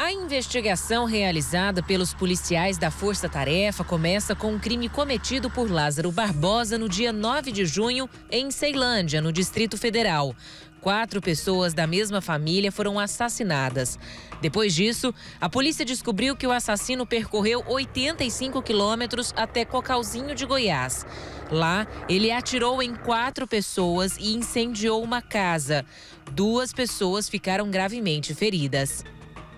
A investigação realizada pelos policiais da Força Tarefa começa com um crime cometido por Lázaro Barbosa no dia 9 de junho, em Ceilândia, no Distrito Federal. Quatro pessoas da mesma família foram assassinadas. Depois disso, a polícia descobriu que o assassino percorreu 85 quilômetros até Cocalzinho de Goiás. Lá, ele atirou em quatro pessoas e incendiou uma casa. Duas pessoas ficaram gravemente feridas.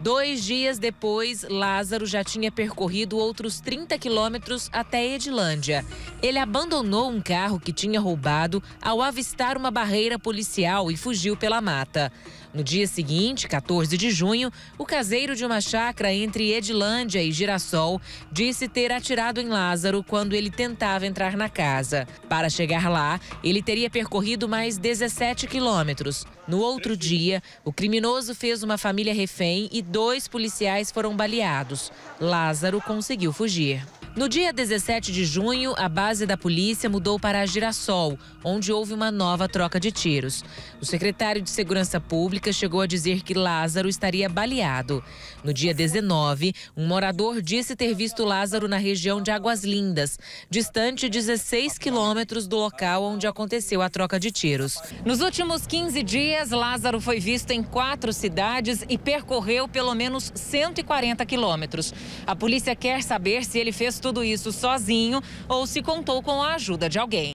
Dois dias depois, Lázaro já tinha percorrido outros 30 quilômetros até Edilândia. Ele abandonou um carro que tinha roubado ao avistar uma barreira policial e fugiu pela mata. No dia seguinte, 14 de junho, o caseiro de uma chácara entre Edilândia e Girassol disse ter atirado em Lázaro quando ele tentava entrar na casa. Para chegar lá, ele teria percorrido mais 17 quilômetros. No outro dia, o criminoso fez uma família refém e dois policiais foram baleados. Lázaro conseguiu fugir. No dia 17 de junho, a base da polícia mudou para Girassol, onde houve uma nova troca de tiros. O secretário de Segurança Pública chegou a dizer que Lázaro estaria baleado. No dia 19, um morador disse ter visto Lázaro na região de Águas Lindas, distante 16 quilômetros do local onde aconteceu a troca de tiros. Nos últimos 15 dias, Lázaro foi visto em quatro cidades e percorreu pelo menos 140 quilômetros. A polícia quer saber se ele fez tudo isso sozinho ou se contou com a ajuda de alguém.